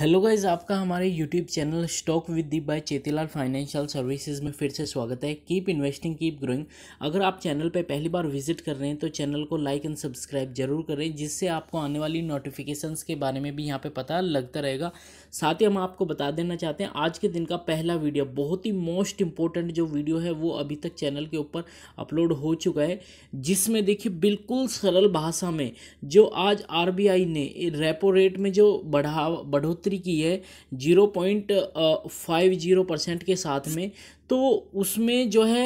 hello guys आपका हमारे YouTube channel stock with the by Chetilal financial services में फिर से स्वागत है कीप इन्वेस्टिंग कीप ग्रोइंग अगर आप चैनल पर पहली बार विजिट कर रहे हैं तो चैनल को लाइक एंड सब्सक्राइब जरूर करें जिससे आपको आने वाली नोटिफिकेशंस के बारे में भी यहाँ पे पता लगता रहेगा साथ ही हम आपको बता देना चाहते हैं आज के दिन का पहला वीडियो बहुत ही मोस्ट इंपॉर्टेंट जो वीडियो है वो अभी तक चैनल के ऊपर अपलोड हो चुका है जिसमें देखिए बिल्कुल सरल भाषा में जो आज आर ने रेपो रेट में जो बढ़ावा बढ़ोतरी बढ़ोतरी की है zero point five zero percent के साथ में तो उसमें जो है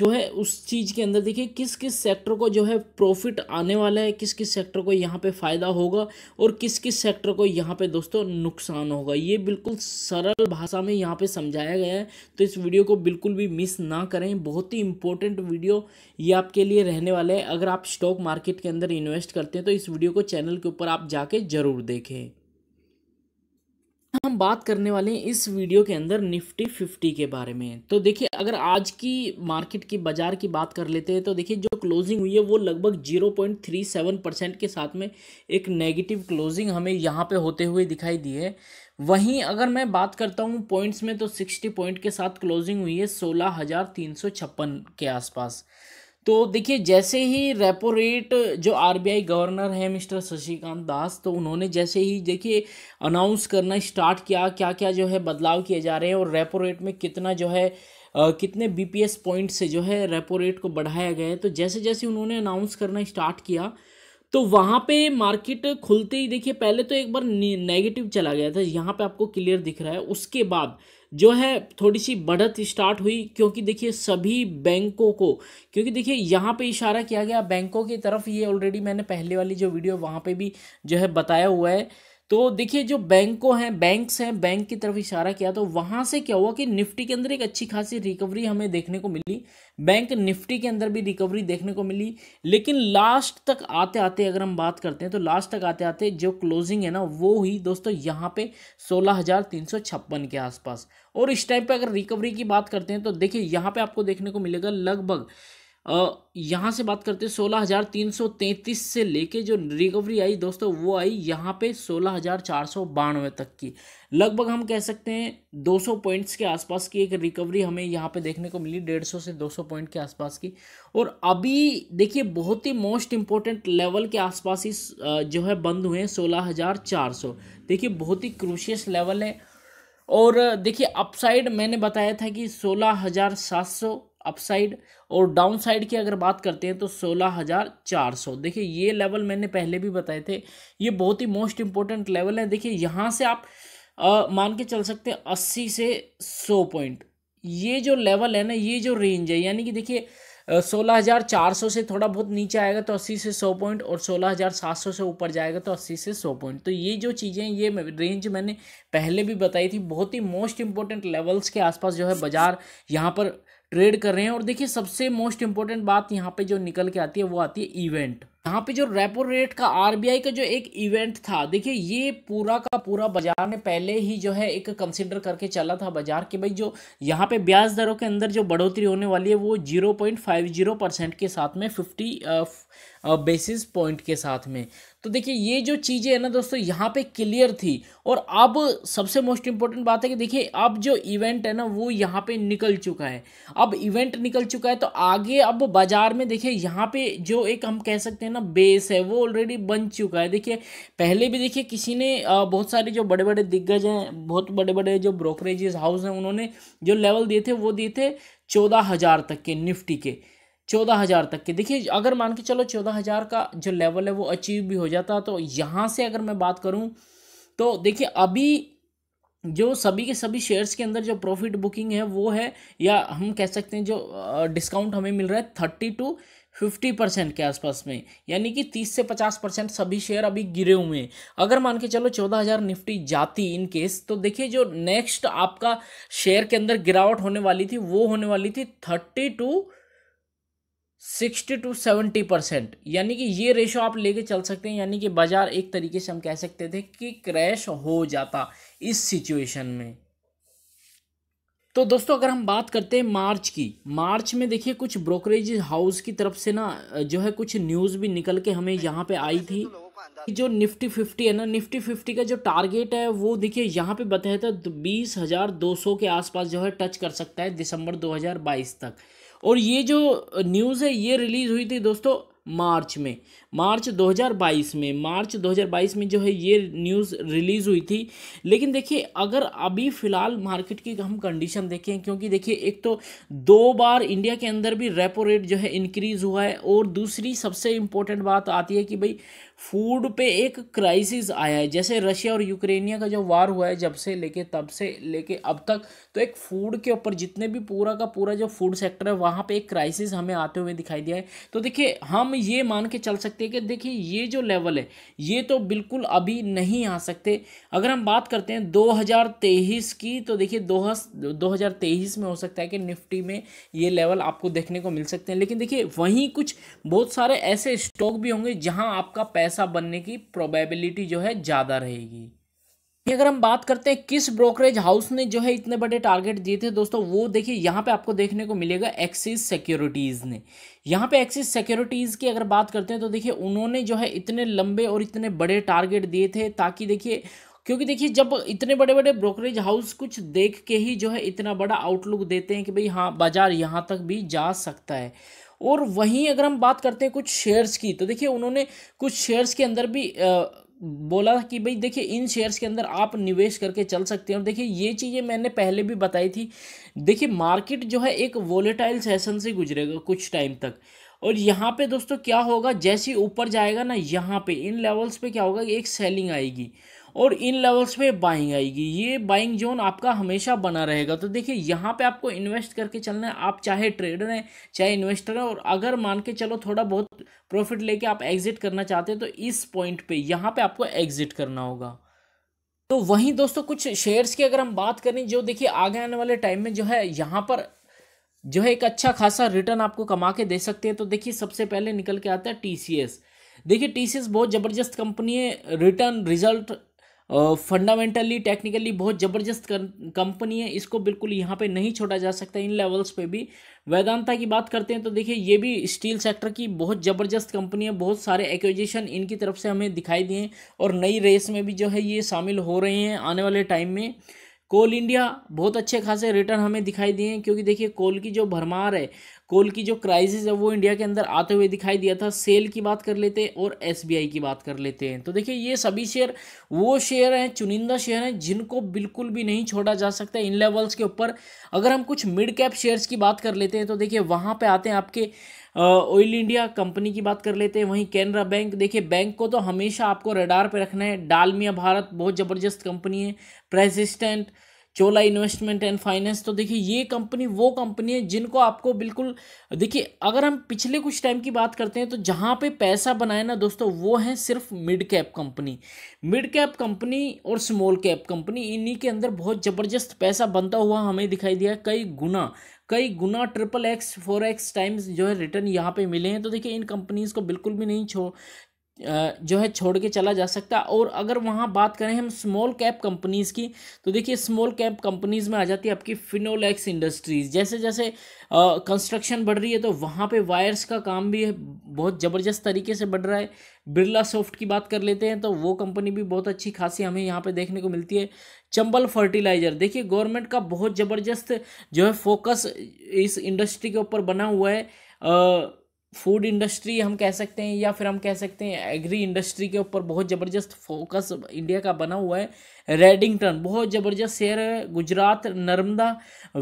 जो है उस चीज़ के अंदर देखिए किस किस सेक्टर को जो है प्रॉफिट आने वाला है किस किस सेक्टर को यहाँ पे फ़ायदा होगा और किस किस सेक्टर को यहाँ पे दोस्तों नुकसान होगा ये बिल्कुल सरल भाषा में यहाँ पे समझाया गया है तो इस वीडियो को बिल्कुल भी मिस ना करें बहुत ही इंपॉर्टेंट वीडियो ये आपके लिए रहने वाला है अगर आप स्टॉक मार्केट के अंदर इन्वेस्ट करते हैं तो इस वीडियो को चैनल के ऊपर आप जाके ज़रूर देखें हम बात करने वाले हैं इस वीडियो के अंदर निफ्टी फिफ्टी के बारे में तो देखिए अगर आज की मार्केट की बाजार की बात कर लेते हैं तो देखिए जो क्लोजिंग हुई है वो लगभग zero point three seven percent के साथ में एक नेगेटिव क्लोजिंग हमें यहाँ पे होते हुए दिखाई दी है वहीं अगर मैं बात करता हूँ पॉइंट्स में तो सिक्सटी पॉइंट के साथ क्लोजिंग हुई है सोलह हज़ार तीन सौ छप्पन के आसपास तो देखिए जैसे ही रेपो रेट जो आरबीआई गवर्नर है मिस्टर शशिकांत दास तो उन्होंने जैसे ही देखिए अनाउंस करना स्टार्ट किया क्या क्या जो है बदलाव किए जा रहे हैं और रेपो रेट में कितना जो है Uh, कितने बीपीएस पॉइंट से जो है रेपो रेट को बढ़ाया गया है तो जैसे जैसे उन्होंने अनाउंस करना स्टार्ट किया तो वहाँ पे मार्केट खुलते ही देखिए पहले तो एक बार नेगेटिव चला गया था यहाँ पे आपको क्लियर दिख रहा है उसके बाद जो है थोड़ी सी बढ़त स्टार्ट हुई क्योंकि देखिए सभी बैंकों को क्योंकि देखिए यहाँ पे इशारा किया गया बैंकों की तरफ ये ऑलरेडी मैंने पहले वाली जो वीडियो वहाँ पे भी जो है बताया हुआ है तो देखिए जो बैंकों हैं बैंक्स हैं बैंक की तरफ इशारा किया तो वहाँ से क्या हुआ कि निफ्टी के अंदर एक अच्छी खासी रिकवरी हमें देखने को मिली बैंक निफ्टी के अंदर भी रिकवरी देखने को मिली लेकिन लास्ट तक आते आते अगर हम बात करते हैं तो लास्ट तक आते आते जो क्लोजिंग है ना वो हुई दोस्तों यहाँ पे सोलह के आसपास और इस टाइम पर अगर रिकवरी की बात करते हैं तो देखिए यहाँ पर आपको देखने को मिलेगा लगभग यहाँ से बात करते हैं सोलह हज़ार तीन सौ तैंतीस से लेके जो रिकवरी आई दोस्तों वो आई यहाँ पे सोलह हज़ार चार सौ बानवे तक की लगभग हम कह सकते हैं दो सौ पॉइंट्स के आसपास की एक रिकवरी हमें यहाँ पे देखने को मिली डेढ़ सौ से दो सौ पॉइंट के आसपास की और अभी देखिए बहुत ही मोस्ट इम्पोर्टेंट लेवल के आसपास ही जो है बंद हुए हैं सोलह हज़ार चार सौ देखिए बहुत ही क्रूशियस लेवल है और देखिए अपसाइड मैंने बताया था कि सोलह हज़ार सात सौ अपसाइड और डाउन साइड की अगर बात करते हैं तो सोलह हज़ार चार सौ देखिए ये लेवल मैंने पहले भी बताए थे ये बहुत ही मोस्ट इंपॉर्टेंट लेवल है देखिए यहाँ से आप आ, मान के चल सकते हैं अस्सी से सौ पॉइंट ये जो लेवल है ना ये जो रेंज है यानी कि देखिए सोलह हज़ार चार सौ से थोड़ा बहुत नीचे आएगा तो अस्सी से सौ पॉइंट और सोलह हज़ार सात सौ से ऊपर जाएगा तो अस्सी से सौ पॉइंट तो ये जो चीज़ें ये रेंज मैंने पहले भी बताई थी बहुत ही मोस्ट इंपॉर्टेंट लेवल्स के आसपास जो है बाज़ार यहाँ पर ट्रेड कर रहे हैं और देखिए सबसे मोस्ट इंपॉर्टेंट बात यहाँ पे जो निकल के आती है वो आती है इवेंट यहाँ पे जो रेपो रेट का आरबीआई का जो एक इवेंट था देखिए ये पूरा का पूरा बाजार ने पहले ही जो है एक कंसिडर करके चला था बाजार कि भाई जो यहाँ पे ब्याज दरों के अंदर जो बढ़ोतरी होने वाली है वो zero point five zero percent के साथ में फिफ्टी बेसिस पॉइंट के साथ में तो देखिए ये जो चीज़ें है ना दोस्तों यहाँ पे क्लियर थी और अब सबसे मोस्ट इम्पोर्टेंट बात है कि देखिए अब जो इवेंट है ना वो यहाँ पे निकल चुका है अब इवेंट निकल चुका है तो आगे अब बाजार में देखिए यहाँ पे जो एक हम कह सकते हैं ना बेस है वो ऑलरेडी बन चुका है देखिए पहले भी देखिए किसी ने बहुत सारे जो बड़े बड़े दिग्गज हैं बहुत बड़े बड़े जो ब्रोकरेजेस हाउस हैं उन्होंने जो लेवल दिए थे वो दिए थे चौदह हज़ार तक के निफ्टी के चौदह हज़ार तक के देखिए अगर मान के चलो चौदह हज़ार का जो लेवल है वो अचीव भी हो जाता तो यहाँ से अगर मैं बात करूँ तो देखिए अभी जो सभी के सभी शेयर्स के अंदर जो प्रॉफिट बुकिंग है वो है या हम कह सकते हैं जो डिस्काउंट हमें मिल रहा है थर्टी टू फिफ्टी परसेंट के आसपास में यानी कि तीस से पचास परसेंट सभी शेयर अभी गिरे हुए हैं अगर मान के चलो चौदह हज़ार निफ्टी जाती इन केस तो देखिए जो नेक्स्ट आपका शेयर के अंदर गिरावट होने वाली थी वो होने वाली थी thirty two sixty two seventy percent यानी कि ये रेशो आप लेके चल सकते हैं यानी कि बाज़ार एक तरीके से हम कह सकते थे कि क्रैश हो जाता इस सिचुएशन में तो दोस्तों अगर हम बात करते हैं मार्च की मार्च में देखिए कुछ ब्रोकरेज हाउस की तरफ से ना जो है कुछ न्यूज़ भी निकल के हमें यहाँ पे आई थी कि जो निफ्टी फिफ्टी है ना निफ्टी फिफ्टी का जो टारगेट है वो देखिए यहाँ पे बताया था तो बीस हज़ार दो सौ के आसपास जो है टच कर सकता है दिसंबर बाईस तक और ये जो न्यूज़ है ये रिलीज़ हुई थी दोस्तों मार्च में मार्च 2022 में मार्च 2022 में जो है ये न्यूज़ रिलीज़ हुई थी लेकिन देखिए अगर अभी फ़िलहाल मार्केट की हम कंडीशन देखें क्योंकि देखिए एक तो दो बार इंडिया के अंदर भी रेपो रेट जो है इंक्रीज़ हुआ है और दूसरी सबसे इम्पोर्टेंट बात आती है कि भाई फूड पे एक क्राइसिस आया है जैसे रशिया और यूक्रेनिया का जो वार हुआ है जब से लेके तब से लेके अब तक तो एक फूड के ऊपर जितने भी पूरा का पूरा जो फूड सेक्टर है वहाँ पे एक क्राइसिस हमें आते हुए दिखाई दिया है तो देखिए हम ये मान के चल सकते सकते हैं कि देखिए ये जो लेवल है ये तो बिल्कुल अभी नहीं आ सकते अगर हम बात करते हैं 2023 की तो देखिए दो हज़ार में हो सकता है कि निफ्टी में ये लेवल आपको देखने को मिल सकते हैं लेकिन देखिए वहीं कुछ बहुत सारे ऐसे स्टॉक भी होंगे जहाँ आपका पैसा बनने की प्रोबेबिलिटी जो है ज़्यादा रहेगी अगर हम बात करते हैं किस ब्रोकरेज हाउस ने जो है इतने बड़े टारगेट दिए थे दोस्तों वो देखिए यहाँ पे आपको देखने को मिलेगा एक्सिस सिक्योरिटीज़ ने यहाँ पे एक्सिस सिक्योरिटीज़ की अगर बात करते हैं तो देखिए उन्होंने जो है इतने लंबे और इतने बड़े टारगेट दिए थे ताकि देखिए क्योंकि देखिए जब इतने बड़े बड़े ब्रोकरेज हाउस कुछ देख के ही जो है इतना बड़ा आउटलुक देते हैं कि भाई हाँ बाजार यहाँ तक भी जा सकता है और वहीं अगर हम बात करते हैं कुछ शेयर्स की तो देखिए उन्होंने कुछ शेयर्स के अंदर भी आ, बोला कि भाई देखिए इन शेयर्स के अंदर आप निवेश करके चल सकते हैं और देखिए ये चीज़ें मैंने पहले भी बताई थी देखिए मार्केट जो है एक वोलेटाइल सेशन से गुजरेगा कुछ टाइम तक और यहाँ पे दोस्तों क्या होगा जैसे ऊपर जाएगा ना यहाँ पे इन लेवल्स पे क्या होगा एक सेलिंग आएगी और इन लेवल्स पे बाइंग आएगी ये बाइंग जोन आपका हमेशा बना रहेगा तो देखिए यहाँ पे आपको इन्वेस्ट करके चलना है आप चाहे ट्रेडर हैं चाहे इन्वेस्टर हैं और अगर मान के चलो थोड़ा बहुत प्रॉफिट लेके आप एग्जिट करना चाहते हैं तो इस पॉइंट पे यहाँ पे आपको एग्जिट करना होगा तो वहीं दोस्तों कुछ शेयर्स की अगर हम बात करें जो देखिए आगे आने वाले टाइम में जो है यहाँ पर जो है एक अच्छा खासा रिटर्न आपको कमा के दे सकते हैं तो देखिए सबसे पहले निकल के आता है टी देखिए टी बहुत ज़बरदस्त कंपनी है रिटर्न रिजल्ट फंडामेंटली टेक्निकली बहुत ज़बरदस्त कंपनी है इसको बिल्कुल यहाँ पे नहीं छोड़ा जा सकता इन लेवल्स पे भी वेदांता की बात करते हैं तो देखिए ये भी स्टील सेक्टर की बहुत ज़बरदस्त कंपनी है बहुत सारे एक्विजिशन इनकी तरफ से हमें दिखाई दिए और नई रेस में भी जो है ये शामिल हो रहे हैं आने वाले टाइम में कोल इंडिया बहुत अच्छे खासे रिटर्न हमें दिखाई दिए हैं क्योंकि देखिए कोल की जो भरमार है कोल की जो क्राइसिस है वो इंडिया के अंदर आते हुए दिखाई दिया था सेल की बात कर लेते हैं और एस की बात कर लेते हैं तो देखिए ये सभी शेयर वो शेयर हैं चुनिंदा शेयर हैं जिनको बिल्कुल भी नहीं छोड़ा जा सकता इन लेवल्स के ऊपर अगर हम कुछ मिड कैप शेयर्स की बात कर लेते हैं तो देखिए वहाँ पर आते हैं आपके ऑयल इंडिया कंपनी की बात कर लेते हैं वहीं कैनरा बैंक देखिए बैंक को तो हमेशा आपको रडार पे रखना है डालमिया भारत बहुत ज़बरदस्त कंपनी है persistent Chola investment and finance तो देखिए ये कंपनी वो कंपनी है जिनको आपको बिल्कुल देखिए अगर हम पिछले कुछ टाइम की बात करते हैं तो जहाँ पे पैसा बनाए ना दोस्तों वो है सिर्फ mid cap company mid cap company और स्मॉल कैप कंपनी इन्हीं के अंदर बहुत ज़बरदस्त पैसा बनता हुआ हमें दिखाई दिया कई गुना कई गुना triple X four X times जो है रिटर्न यहाँ पे मिले हैं तो देखिए इन कंपनीज़ को बिल्कुल भी नहीं छो जो है छोड़ के चला जा सकता है और अगर वहाँ बात करें हम स्मॉल कैप कंपनीज़ की तो देखिए स्मॉल कैप कंपनीज़ में आ जाती है आपकी फिनोलेक्स इंडस्ट्रीज़ जैसे जैसे कंस्ट्रक्शन बढ़ रही है तो वहाँ पे वायर्स का काम भी है बहुत ज़बरदस्त तरीके से बढ़ रहा है बिरला सॉफ्ट की बात कर लेते हैं तो वो कंपनी भी बहुत अच्छी खासी हमें यहाँ पे देखने को मिलती है चंबल फर्टिलाइज़र देखिए गवर्नमेंट का बहुत ज़बरदस्त जो है फोकस इस इंडस्ट्री के ऊपर बना हुआ है आ, फूड इंडस्ट्री हम कह सकते हैं या फिर हम कह सकते हैं एग्री इंडस्ट्री के ऊपर बहुत ज़बरदस्त फोकस इंडिया का बना हुआ है रेडिंगटन बहुत ज़बरदस्त शेयर है गुजरात नर्मदा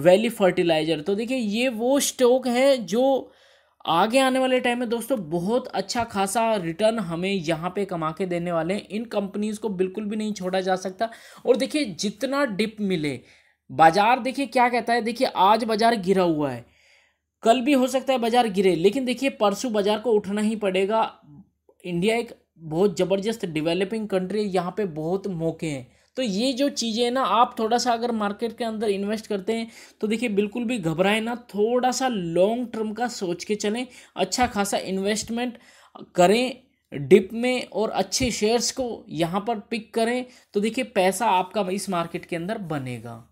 वैली फर्टिलाइजर तो देखिए ये वो स्टॉक है जो आगे आने वाले टाइम में दोस्तों बहुत अच्छा खासा रिटर्न हमें यहाँ पे कमा के देने वाले हैं इन कंपनीज़ को बिल्कुल भी नहीं छोड़ा जा सकता और देखिए जितना डिप मिले बाजार देखिए क्या कहता है देखिए आज बाजार गिरा हुआ है कल भी हो सकता है बाजार गिरे लेकिन देखिए परसों बाजार को उठना ही पड़ेगा इंडिया एक बहुत ज़बरदस्त डेवलपिंग कंट्री है यहाँ पे बहुत मौके हैं तो ये जो चीज़ें हैं ना आप थोड़ा सा अगर मार्केट के अंदर इन्वेस्ट करते हैं तो देखिए बिल्कुल भी घबराए ना थोड़ा सा लॉन्ग टर्म का सोच के चलें अच्छा खासा इन्वेस्टमेंट करें डिप में और अच्छे शेयर्स को यहाँ पर पिक करें तो देखिए पैसा आपका इस मार्केट के अंदर बनेगा